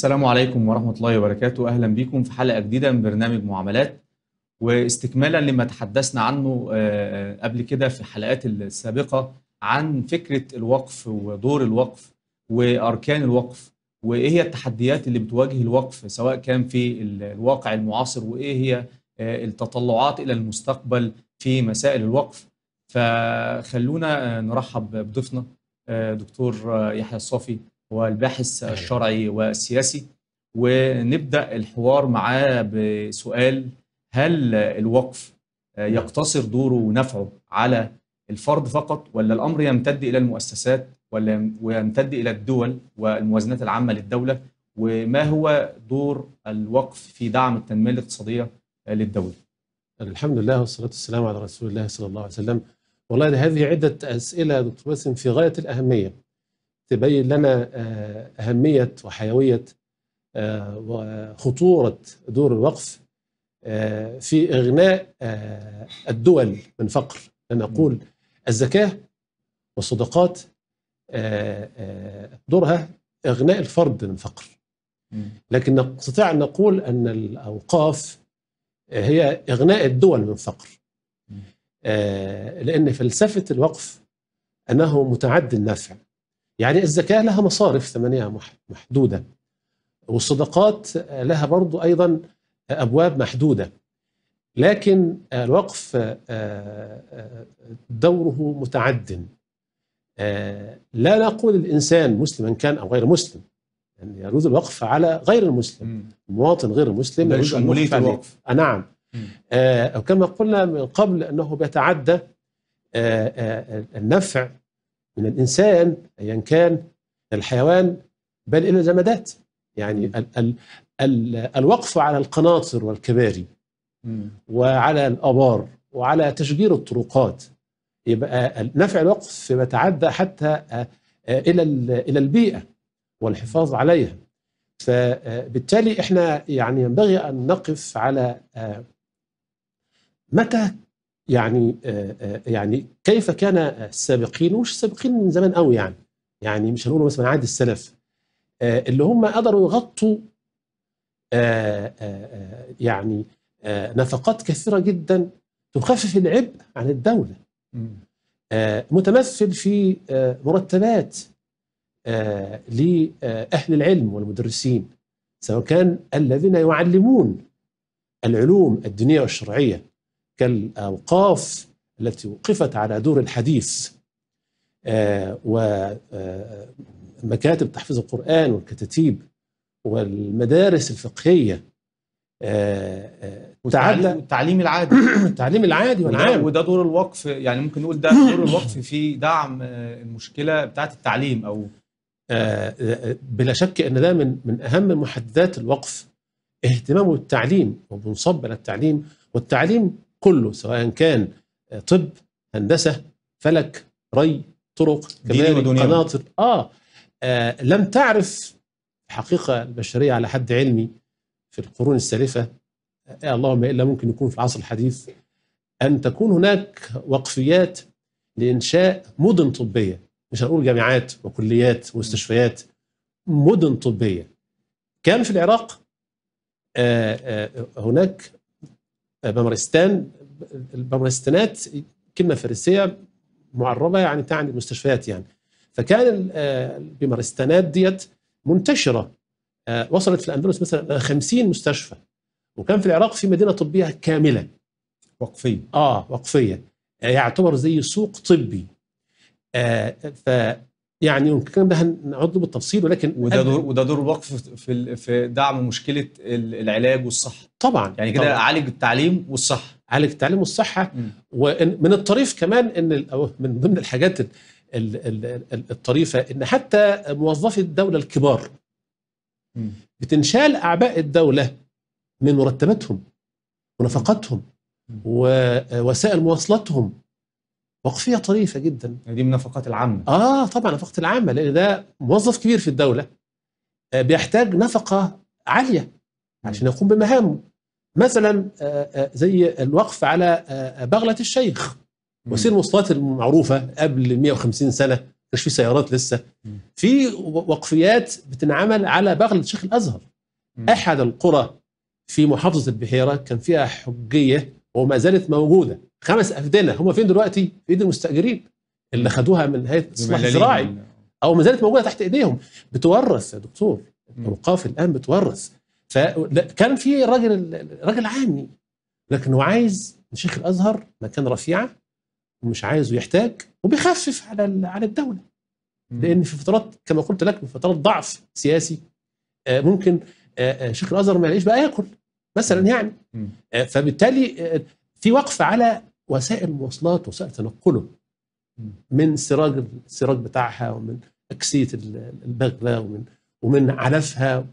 السلام عليكم ورحمة الله وبركاته أهلا بكم في حلقة جديدة من برنامج معاملات واستكمالا لما تحدثنا عنه آه، آه، قبل كده في الحلقات السابقة عن فكرة الوقف ودور الوقف وأركان الوقف وإيه هي التحديات اللي بتواجه الوقف سواء كان في الواقع المعاصر وإيه هي آه، التطلعات إلى المستقبل في مسائل الوقف فخلونا نرحب بضيفنا دكتور يحيى الصافي والباحث أيوة. الشرعي والسياسي ونبدا الحوار معاه بسؤال هل الوقف يقتصر دوره ونفعه على الفرد فقط ولا الامر يمتد الى المؤسسات ولا ويمتد الى الدول والموازنات العامه للدوله وما هو دور الوقف في دعم التنميه الاقتصاديه للدوله؟ الحمد لله والصلاه والسلام على رسول الله صلى الله عليه وسلم. والله هذه عده اسئله دكتور باسم في غايه الاهميه. تبين لنا آه، أهمية وحيوية آه، وخطورة دور الوقف آه، في إغناء الدول من فقر أقول الزكاة والصدقات دورها إغناء الفرد من فقر لكن نستطيع أن نقول أن الأوقاف هي إغناء الدول من فقر لأن فلسفة الوقف أنه متعد النفع يعني الزكاة لها مصارف ثمانية محدودة والصدقات لها برضو أيضا أبواب محدودة لكن الوقف آه، آه، دوره متعد آه، لا نقول الإنسان مسلما كان أو غير مسلم يعني يجوز الوقف على غير المسلم مواطن غير المسلم يجوز الوقف, الوقف آه نعم آه وكما قلنا من قبل أنه بيتعدى آه آه النفع من الانسان ايا كان الحيوان بل الى الجمادات يعني ال ال ال الوقف على القناطر والكباري وعلى الابار وعلى تشجير الطرقات يبقى نفع الوقف يتعدى حتى آه، آه، الى الى البيئه والحفاظ عليها فبالتالي آه، احنا يعني ينبغي ان نقف على متى يعني آه، آه، يعني كيف كان السابقين مش السابقين من زمان قوي يعني يعني مش هنقول مثلا عاد السلف آه، اللي هم قدروا يغطوا يعني نفقات كثيره جدا تخفف العبء عن الدوله متمثل في مرتبات لأهل العلم والمدرسين سواء كان الذين يعلمون العلوم الدينية والشرعية كالاوقاف التي وقفت على دور الحديث آه، ومكاتب آه، تحفيظ القران والكتاتيب والمدارس الفقهيه وتعدى آه، التعليم العادي التعليم العادي والعام وده دور الوقف يعني ممكن نقول ده دور الوقف في دعم المشكله بتاعه التعليم او بلا شك ان ده من من اهم محددات الوقف اهتمامه بالتعليم وبنصب على التعليم والتعليم كله سواء كان طب هندسه فلك ري طرق كباري قناطر آه, آه لم تعرف الحقيقه البشريه على حد علمي في القرون السالفه آه اللهم الا ممكن يكون في العصر الحديث ان تكون هناك وقفيات لانشاء مدن طبيه مش هنقول جامعات وكليات ومستشفيات مدن طبيه كان في العراق آه آه هناك بمرستان بمرستانات كلمه فارسيه معربه يعني تعني المستشفيات يعني فكان البمارستانات ديت منتشره آه، وصلت في الاندلس مثلا 50 مستشفى وكان في العراق في مدينه طبيه كامله وقفيه اه وقفيه آه، يعتبر زي سوق طبي آه يعني الكلام ده نعد بالتفصيل ولكن وده دور وده دور الوقف في في دعم مشكله العلاج والصحه طبعا يعني كده اعالج التعليم والصحه اعالج التعليم والصحه ومن الطريف كمان ان من ضمن الحاجات الطريفه ان حتى موظفي الدوله الكبار بتنشال اعباء الدوله من مرتباتهم ونفقاتهم ووسائل مواصلاتهم وقفيه طريفه جدا يعني دي من النفقات العامه اه طبعا النفقات العامه لان ده موظف كبير في الدوله آه، بيحتاج نفقه عاليه عشان يقوم بمهامه مثلا آه، آه، زي الوقف على بغله الشيخ وسير المواصلات المعروفه قبل 150 سنه مش في سيارات لسه في وقفيات بتنعمل على بغله شيخ الازهر احد القرى في محافظه البحيره كان فيها حجيه وما زالت موجوده خمس افدنه هم فين دلوقتي؟ في ايد المستاجرين اللي خدوها من هيئه الاصلاح الزراعي او ما زالت موجوده تحت ايديهم بتورث يا دكتور الاوقاف الان بتورث فكان في راجل راجل عامي لكن هو عايز شيخ الازهر مكان رفيعه ومش عايزه يحتاج وبيخفف على على الدوله لان في فترات كما قلت لك في فترات ضعف سياسي آه، ممكن آه، آه، شيخ الازهر ما يلاقيش بقى ياكل مثلا يعني فبالتالي في وقفه على وسائل مواصلات وسائل تنقله من سراج السراج بتاعها ومن اكسيه البغله ومن ومن علفها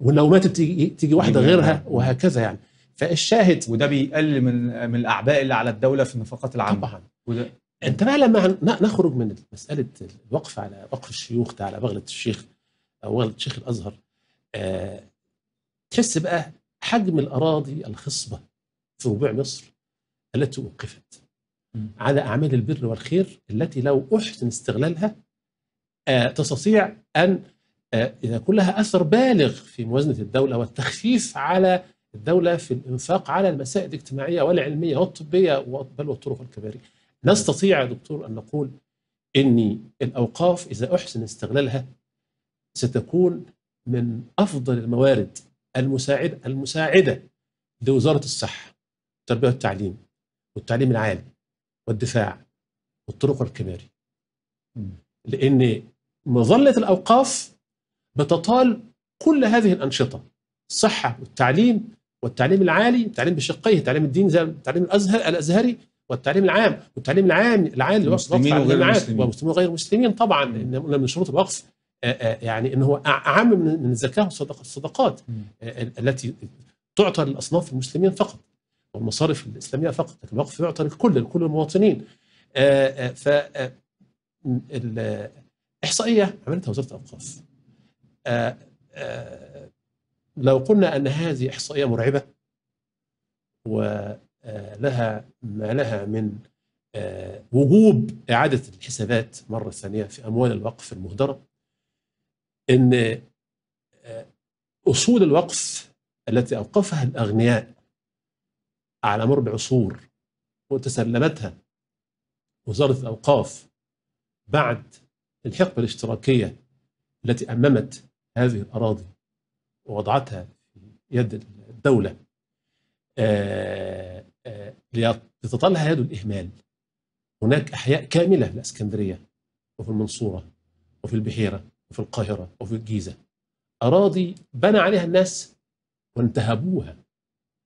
ولو ماتت تيجي تيجي واحده غيرها وهكذا يعني فالشاهد وده بيقلل من من الاعباء اللي على الدوله في النفقات العامه طبعا وده انت بقى لما نخرج من مساله الوقف على وقف الشيوخ ده على بغله الشيخ او بغله الشيخ الازهر أه تحس بقى حجم الاراضي الخصبه في ربوع مصر التي وقفت على أعمال البر والخير التي لو أحسن استغلالها آه، تستطيع أن يكون آه، لها أثر بالغ في موازنة الدولة والتخفيف على الدولة في الإنفاق على المسائل الاجتماعية والعلمية والطبية بل والطرق الكباري نستطيع يا دكتور أن نقول أن الأوقاف إذا أحسن استغلالها ستكون من أفضل الموارد المساعدة المساعدة لوزارة الصحة والتربية والتعليم والتعليم العالي والدفاع والطرق والكباري لأن مظلة الأوقاف بتطال كل هذه الأنشطة الصحة والتعليم والتعليم العالي التعليم بشقيه التعليم الديني زي التعليم الازهر الازهري والتعليم العام والتعليم العام العالي المسلمين وغير المسلمين ومسلمين وغير المسلمين طبعا من شروط الوقف آه، آه، يعني ان هو اعم من الزكاه والصدقات آه، التي تعطى للاصناف المسلمين فقط والمصارف الاسلاميه فقط، لكن الوقف يعطى للكل لكل المواطنين. آه، آه، ف آه، احصائيه عملتها وزاره الاوقاف. لو قلنا ان هذه احصائيه مرعبه ولها ما لها من وجوب اعاده الحسابات مره ثانيه في اموال الوقف المهدره ان اصول الوقف التي اوقفها الاغنياء على مر العصور وتسلمتها وزارة الأوقاف بعد الحقبة الاشتراكية التي أممت هذه الأراضي ووضعتها في يد الدولة آه، آه، لتطلها يد الإهمال هناك أحياء كاملة في الإسكندرية وفي المنصورة وفي البحيرة وفي القاهرة وفي الجيزة أراضي بنى عليها الناس وانتهبوها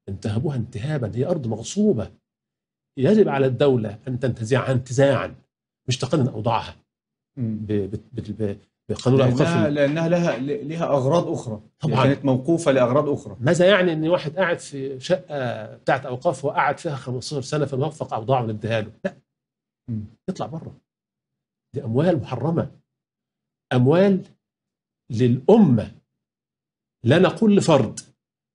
انتهبوها انتهابا هي أرض مغصوبة يجب على الدولة أن تنتزعها انتزاعا مش تقنن أوضاعها بقانون لأنها, لأنها لها لها أغراض أخرى طبعا كانت موقوفة لأغراض أخرى ماذا يعني أن واحد قاعد في شقة بتاعت أوقاف وقعد فيها 15 سنة فنوفق أوضاعه ونديها له لا يطلع بره دي أموال محرمة أموال للأمة لا نقول لفرد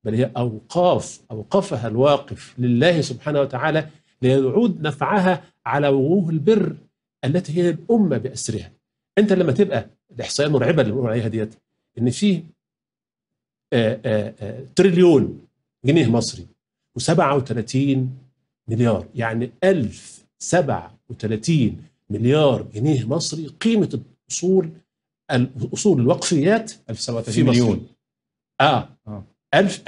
بل هي أوقاف أوقفها الواقف لله سبحانه وتعالى ليعود نفعها على وجوه البر التي هي الأمة بأسرها أنت لما تبقى الإحصائية المرعبة اللي بنقول عليها ديت إن في آه، آه، آه، تريليون جنيه مصري و37 مليار يعني 1037 مليار جنيه مصري قيمة الأصول الأصول الوقفيات 1037 مليون آه. آه. 1000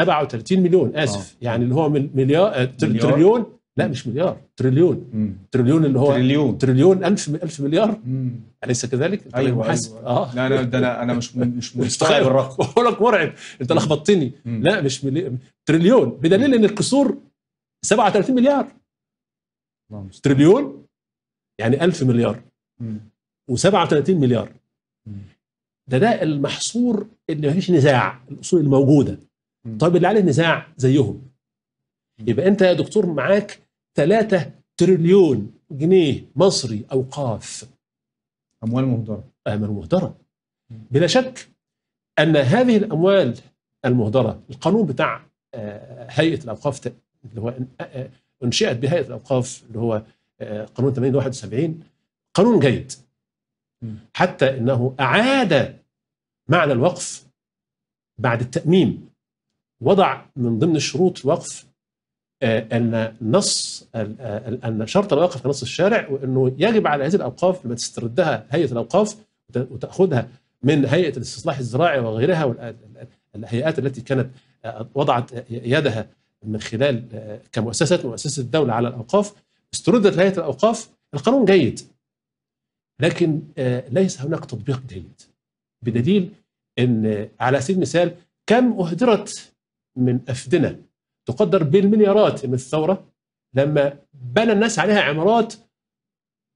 1037 مليون آه. اسف أوه. يعني اللي هو آه، مليار تريليون لا مش مليار تريليون مم. تريليون اللي هو تريليون تريليون 1000 1000 مليار اليس كذلك؟ أيوة محاسب أيوة. اه لا انا ده انا انا مش مش مستخيل الرقم بقول لك مرعب انت لخبطتني لا مش ملي... تريليون بدليل مم. ان القصور 37 يعني مليار مم. تريليون يعني 1000 مليار و37 مليار ده ده المحصور ان مفيش نزاع الاصول الموجوده طيب اللي عليه نزاع زيهم يبقى انت يا دكتور معاك 3 تريليون جنيه مصري اوقاف اموال مهدره اموال مهدره بلا شك ان هذه الاموال المهدره القانون بتاع آه، هيئه الاوقاف اللي هو آه، آه، انشئت بهيئه الاوقاف اللي هو قانون 871 قانون جيد حتى انه اعاد معنى الوقف بعد التاميم وضع من ضمن شروط الوقف آه، ان نص آه، ان شرط الوقف في نص الشارع وانه يجب على هذه الاوقاف لما تستردها هيئه الاوقاف وتاخذها من هيئه الاستصلاح الزراعي وغيرها الهيئات التي كانت آه، وضعت يدها من خلال كمؤسسات مؤسسه الدوله على الاوقاف استردت هيئه الاوقاف القانون جيد لكن آه، ليس هناك تطبيق جيد بدليل ان آه، على سبيل المثال كم اهدرت من افدنه تقدر بالمليارات من الثوره لما بنى الناس عليها عمارات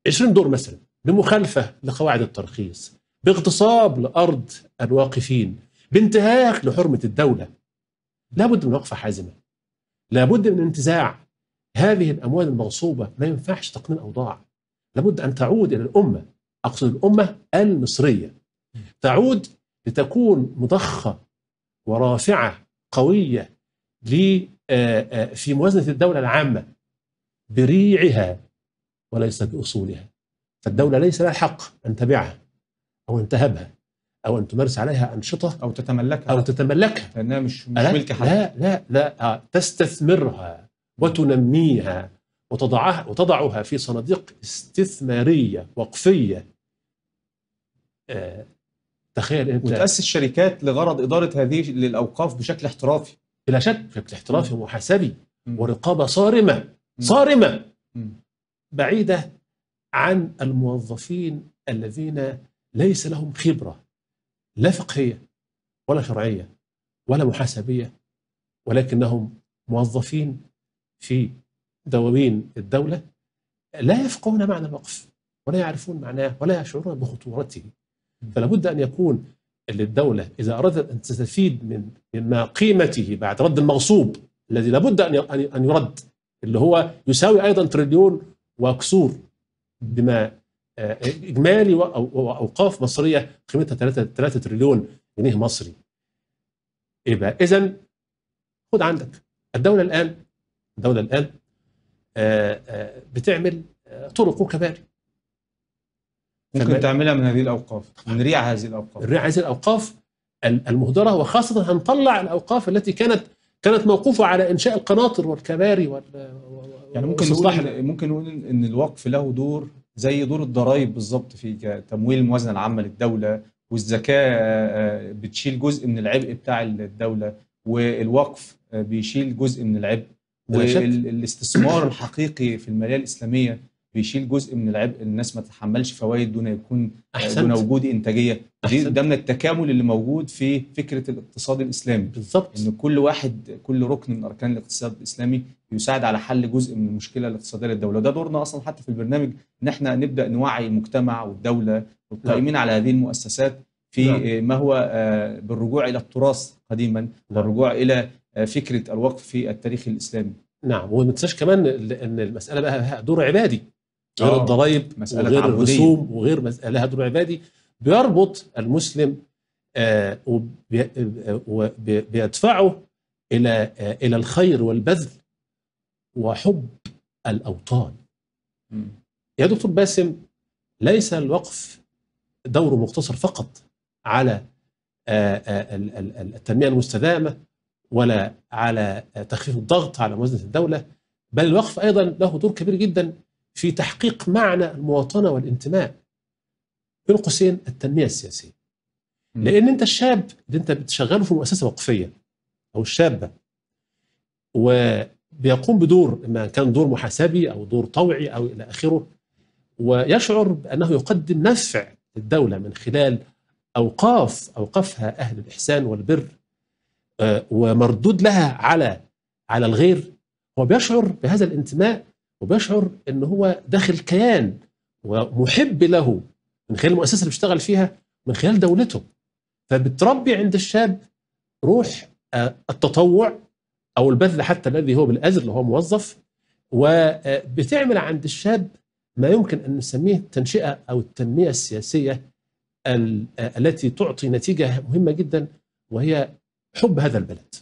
20 دور مثلا بمخالفه لقواعد الترخيص باغتصاب لارض الواقفين بانتهاك لحرمه الدوله لابد من وقفه حازمه لابد من انتزاع هذه الاموال المغصوبه ما ينفعش تقنين اوضاع لابد أن تعود إلى الأمة أقصد الأمة المصرية تعود لتكون مضخة ورافعة قوية آه، آه، في موازنة الدولة العامة بريعها وليس بأصولها فالدولة ليس لها حق أن تبعها أو أن تهبها أو أن تمارس عليها أنشطة أو تتملكها أو تتملكها لأنها مش, مش أه؟ ملك حد لا لا لا تستثمرها وتنميها وتضعها وتضعها في صناديق استثماريه وقفيه آه، تخيل انت وتاسس شركات لغرض اداره هذه للاوقاف بشكل احترافي بلا شك بشكل احترافي ومحاسبي ورقابه صارمه صارمه بعيده عن الموظفين الذين ليس لهم خبره لا فقهيه ولا شرعيه ولا محاسبيه ولكنهم موظفين في دواوين الدولة لا يفقهون معنى الوقف ولا يعرفون معناه ولا يشعرون بخطورته فلا بد أن يكون للدولة إذا أرادت أن تستفيد من مما قيمته بعد رد المغصوب الذي لابد أن أن يرد اللي هو يساوي أيضا تريليون وكسور بما آه، إجمالي وأوقاف مصرية قيمتها 3 3 تريليون جنيه مصري يبقى إذا خد عندك الدولة الآن الدولة الآن آه، آه، بتعمل آه، طرق وكباري ممكن تعملها من هذه الاوقاف من ريع هذه الاوقاف ريع هذه الاوقاف المهدره وخاصه هنطلع الاوقاف التي كانت كانت موقوفه على انشاء القناطر والكباري وال يعني ممكن نقول ممكن نقول ان الوقف له دور زي دور الضرائب بالظبط في تمويل الموازنه العامه للدوله والزكاه بتشيل جزء من العبء بتاع الدوله والوقف بيشيل جزء من العبء والاستثمار الحقيقي في الماليه الاسلاميه بيشيل جزء من العبء الناس ما تتحملش فوائد دون يكون أحسنت. دون وجود انتاجيه دي ده من التكامل اللي موجود في فكره الاقتصاد الاسلامي بالظبط ان كل واحد كل ركن من اركان الاقتصاد الاسلامي يساعد على حل جزء من المشكله الاقتصاديه للدوله وده دورنا اصلا حتى في البرنامج ان احنا نبدا نوعي المجتمع والدوله والقائمين نعم. على هذه المؤسسات في نعم. ما هو آه، بالرجوع الى التراث قديما والرجوع نعم. الى آه، فكره الوقف في التاريخ الاسلامي نعم وما تنساش كمان ان المساله بقى لها دور عبادي غير آه، الضرائب وغير عبودية. الرسوم وغير مز... لها دور عبادي بيربط المسلم آه وبي... آه، وبيدفعه الى آه الى الخير والبذل وحب الاوطان. م. يا دكتور باسم ليس الوقف دوره مقتصر فقط على التنميه المستدامه ولا على تخفيف الضغط على موازنه الدوله بل الوقف ايضا له دور كبير جدا في تحقيق معنى المواطنه والانتماء بين قوسين التنميه السياسيه لان انت الشاب اللي انت بتشغله في مؤسسه وقفيه او الشابه وبيقوم بدور اما كان دور محاسبي او دور طوعي او الى اخره ويشعر بانه يقدم نفع للدوله من خلال اوقاف اوقفها اهل الاحسان والبر آه، ومردود لها على على الغير هو بيشعر بهذا الانتماء وبيشعر ان هو داخل كيان ومحب له من خلال المؤسسه اللي بيشتغل فيها من خلال دولته فبتربي عند الشاب روح آه، التطوع او البذل حتى الذي هو بالاجر اللي هو موظف وبتعمل آه، عند الشاب ما يمكن ان نسميه التنشئه او التنميه السياسيه التي تعطي نتيجه مهمه جدا وهي حب هذا البلد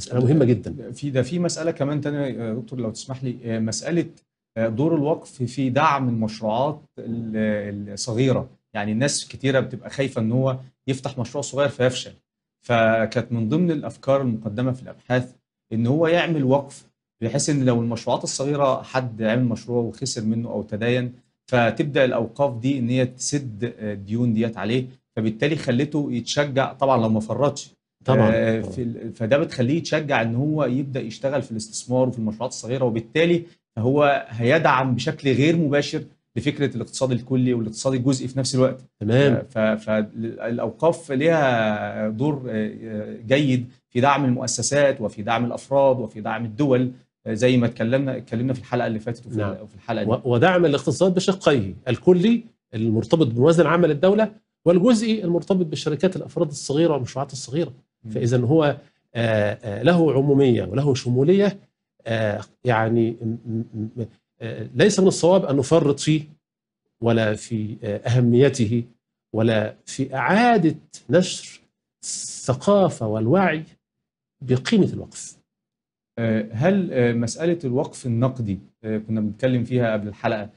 مساله مهمه جدا في ده في مساله كمان تانية يا دكتور لو تسمح لي آه، مساله آه، دور الوقف في دعم المشروعات الصغيره يعني الناس كتيره بتبقى خايفه ان هو يفتح مشروع صغير فيفشل فكانت من ضمن الافكار المقدمه في الابحاث ان هو يعمل وقف بحيث ان لو المشروعات الصغيره حد عمل مشروع وخسر منه او تداين فتبدا الاوقاف دي ان هي تسد آه، الديون ديت عليه فبالتالي خلته يتشجع طبعا لو ما فرطش طبعا آه، في فده بتخليه يتشجع ان هو يبدا يشتغل في الاستثمار وفي المشروعات الصغيره وبالتالي هو هيدعم بشكل غير مباشر لفكره الاقتصاد الكلي والاقتصاد الجزئي في نفس الوقت تمام فالاوقاف ليها دور آه، جيد في دعم المؤسسات وفي دعم الافراد وفي دعم الدول آه، زي ما اتكلمنا اتكلمنا في الحلقه اللي فاتت وفي نعم. الحلقه دي ودعم الاقتصاد بشقيه الكلي المرتبط بموازنه عمل الدوله والجزئي المرتبط بالشركات الافراد الصغيره والمشروعات الصغيره فاذا هو آه، آه، له عموميه وله شموليه آه، يعني ليس من الصواب ان نفرط فيه ولا في اهميته ولا في اعاده نشر الثقافه والوعي بقيمه الوقف. هل مساله الوقف النقدي كنا بنتكلم فيها قبل الحلقه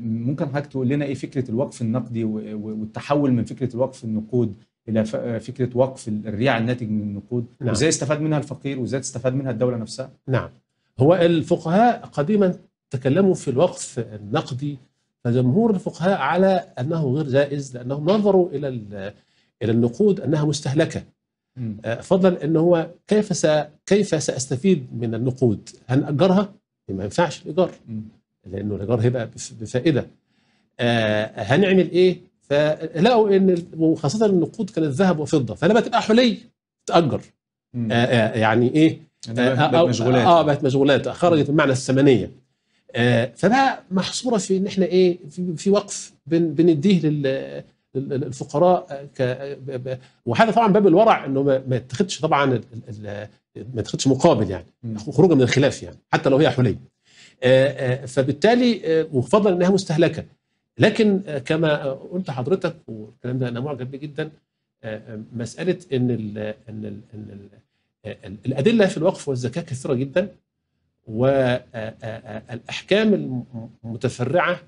ممكن حضرتك تقول لنا ايه فكره الوقف النقدي والتحول من فكره الوقف النقود الى آه، فكره وقف الريع الناتج من النقود نعم. وازاي استفاد منها الفقير وازاي تستفاد منها الدوله نفسها نعم هو الفقهاء قديما تكلموا في الوقف النقدي فجمهور الفقهاء على انه غير جائز لانهم نظروا الى الى النقود انها مستهلكه آه، فضلا ان هو كيف س... كيف ساستفيد من النقود؟ هنأجرها؟ ما ينفعش الايجار لانه الايجار هيبقى بفائده آه، هنعمل ايه؟ فلقوا ان وخاصه النقود كانت ذهب وفضه فلما تبقى حلي تاجر آه، آه، يعني ايه آه، مشغولات اه بقت مشغولات خرجت من معنى الثمنيه فبقى محصوره في ان احنا ايه في, في وقف بن بنديه لل الفقراء ك... وهذا طبعا باب الورع انه ما يتخذش طبعا ما يتخذش مقابل يعني خروجا من الخلاف يعني حتى لو هي حلي فبالتالي وفضلا انها مستهلكه لكن آه، كما آه، قلت حضرتك والكلام ده انا معجب بيه جدا آه، مساله ان الـ ان الـ ان الـ الادله في الوقف والزكاه كثيره جدا والاحكام المتفرعه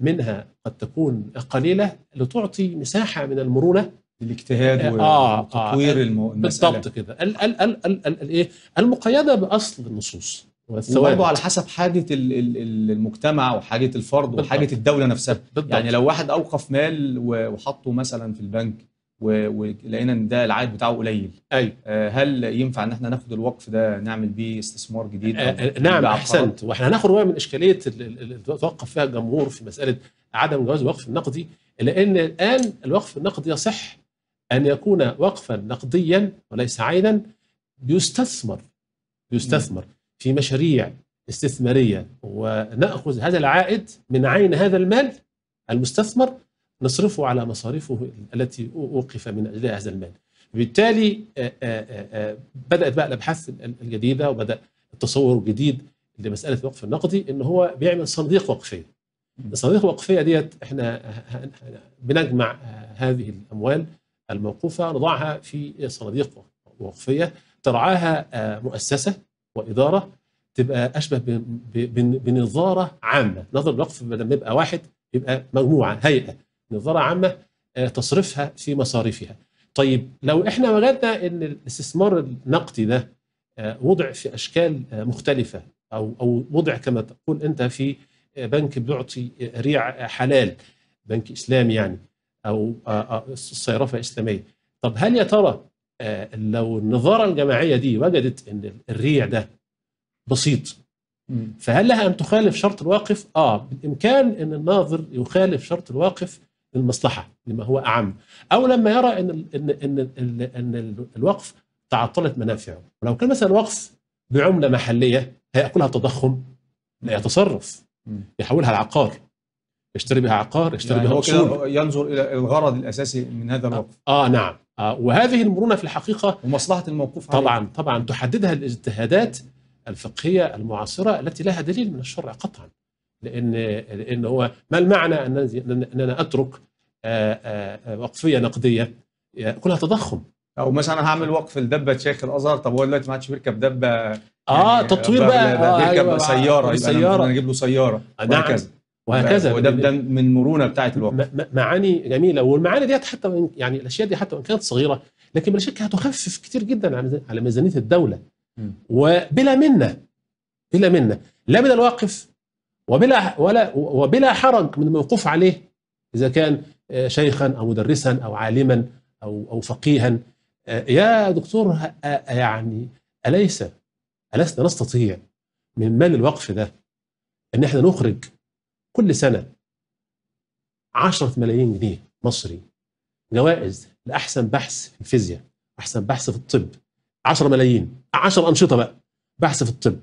منها قد تكون قليله لتعطي مساحه من المرونه للاجتهاد وتطوير آه المسألة بالضبط كده الايه المقيده باصل النصوص وبرضه على حسب حاجه المجتمع وحاجه الفرد بالضبط. وحاجه الدوله نفسها بالضبط. يعني لو واحد اوقف مال وحطه مثلا في البنك ولقينا ان ده العائد بتاعه قليل ايوه هل ينفع ان احنا ناخد الوقف ده نعمل بيه استثمار جديد أه, آه، نعم احسنت واحنا هناخد من اشكاليه اللي توقف فيها الجمهور في مساله عدم جواز الوقف النقدي لان الان الوقف النقدي يصح ان يكون وقفا نقديا وليس عينا بيستثمر بيستثمر م. في مشاريع استثمارية ونأخذ هذا العائد من عين هذا المال المستثمر نصرفه على مصاريفه التي أوقف من أجلها هذا المال بالتالي بدأت بقى الأبحاث الجديدة وبدأ التصور الجديد لمسألة الوقف النقدي إن هو بيعمل صناديق وقفية الصناديق الوقفية ديت إحنا بنجمع هذه الأموال الموقوفة نضعها في صناديق وقفية ترعاها مؤسسة واداره تبقى اشبه بنظاره عامه نظر الوقف لما يبقى واحد يبقى مجموعه هيئه نظاره عامه آه، تصرفها في مصاريفها طيب لو احنا وجدنا ان الاستثمار النقدي ده آه، وضع في اشكال آه، مختلفه او او وضع كما تقول انت في بنك بيعطي ريع حلال بنك اسلامي يعني او صرافه اسلاميه طب هل يا ترى آه، لو النظاره الجماعيه دي وجدت ان الريع ده بسيط فهل لها ان تخالف شرط الواقف؟ اه بالامكان ان الناظر يخالف شرط الواقف للمصلحه لما هو اعم او لما يرى ان ان ان ان الوقف تعطلت منافعه ولو كان مثلا الوقف بعمله محليه هياكلها التضخم لا يتصرف يحولها لعقار يشتري بها عقار يشتري يعني بها هو ينظر الى الغرض الاساسي من هذا آه، الوقف آه نعم آه، وهذه المرونه في الحقيقه ومصلحه الموقوف طبعا عليه. طبعا تحددها الاجتهادات الفقهيه المعاصره التي لها دليل من الشرع قطعا لان لان هو ما المعنى ان انا اترك آه، آه، وقفيه نقديه كلها تضخم او مثلا هعمل وقف لدبه شيخ الازهر طب هو دلوقتي ما عادش بيركب دبه اه يعني تطوير بقى, بقى, بقى, بقى آه أيوة، آه آه سياره يبقى سياره نجيب له سياره نعم وهكذا يعني وده ده من مرونه بتاعه الوقت معاني جميله والمعاني ديت حتى يعني الاشياء دي حتى وان كانت صغيره لكن بلا شك هتخفف كتير جدا على على ميزانيه الدوله وبلا منه بلا منه لا من الواقف وبلا ولا وبلا حرج من الموقوف عليه اذا كان آه، شيخا او مدرسا او عالما او او فقيها آه، يا دكتور آه، يعني اليس الست نستطيع من مال الوقف ده ان احنا نخرج كل سنة 10 ملايين جنيه مصري جوائز لأحسن بحث في الفيزياء أحسن بحث في الطب 10 ملايين 10 أنشطة بقى بحث في الطب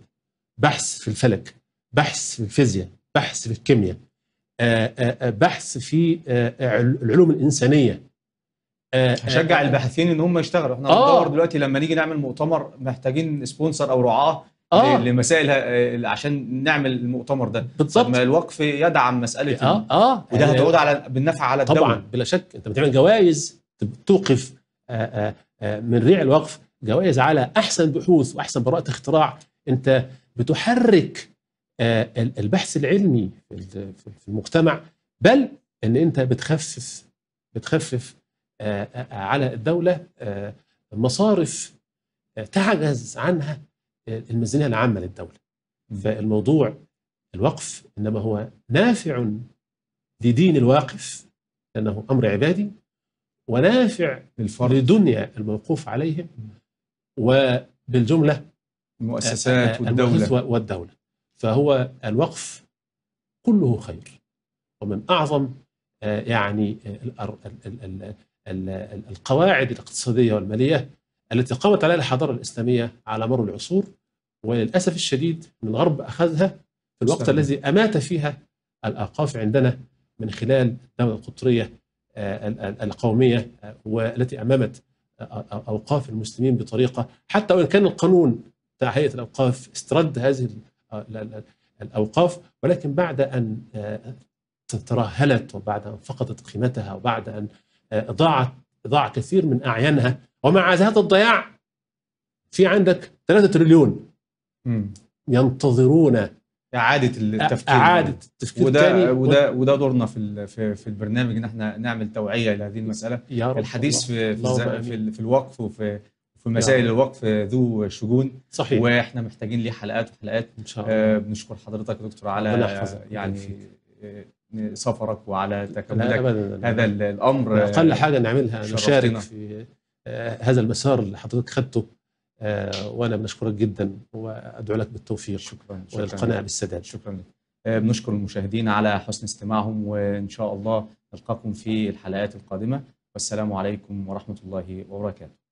بحث في الفلك بحث في الفيزياء بحث في الكيمياء آه، آه، آه، بحث في العلوم الإنسانية هشجع الباحثين ان هم يشتغلوا احنا آه. بندور دلوقتي لما نيجي نعمل مؤتمر محتاجين سبونسر او رعاه آه. لمسائل عشان نعمل المؤتمر ده بالظبط الوقف يدعم مساله اه اه وده يعني هتعود على بالنفع على الدوله طبعا بلا شك انت بتعمل جوائز توقف آآ آه، آآ آه، آه، من ريع الوقف جوائز على احسن بحوث واحسن براءه اختراع انت بتحرك البحث العلمي في المجتمع بل ان انت بتخفف بتخفف على الدوله مصارف تعجز عنها الميزانيه العامه للدوله فالموضوع الوقف انما هو نافع لدين الواقف لانه امر عبادي ونافع للفرد لدنيا الموقوف عليه وبالجمله المؤسسات آه، آه، والدوله والدوله فهو الوقف كله خير ومن اعظم آه، يعني القواعد الاقتصاديه والماليه التي قامت عليها الحضارة الإسلامية على مر العصور وللأسف الشديد من الغرب أخذها في الوقت الذي أمات فيها الأوقاف عندنا من خلال الدولة القطرية آه، القومية آه، والتي أمامت آه، أوقاف المسلمين بطريقة حتى وإن كان القانون بتاع هيئة الأوقاف استرد هذه الأوقاف ولكن بعد أن ترهلت وبعد أن فقدت قيمتها وبعد أن ضاعت ضاع كثير من اعيانها ومع هذا الضياع في عندك 3 تريليون مم. ينتظرون اعاده التفكير اعاده التفكير وده تاني وده وده دورنا في في, البرنامج ان احنا نعمل توعيه لهذه المساله يا رب الحديث الله. في الله في, في الوقف وفي في مسائل الوقف ذو شجون صحيح واحنا محتاجين ليه حلقات وحلقات ان شاء الله آه بنشكر حضرتك يا دكتور على يعني سفرك وعلى تكاملك هذا الامر اقل حاجه نعملها نشارك في آه، هذا المسار اللي حضرتك خدته آه، وانا بنشكرك جدا وادعو لك بالتوفيق شكرا, شكرا بالسداد شكرا آه، بنشكر المشاهدين على حسن استماعهم وان شاء الله نلقاكم في الحلقات القادمه والسلام عليكم ورحمه الله وبركاته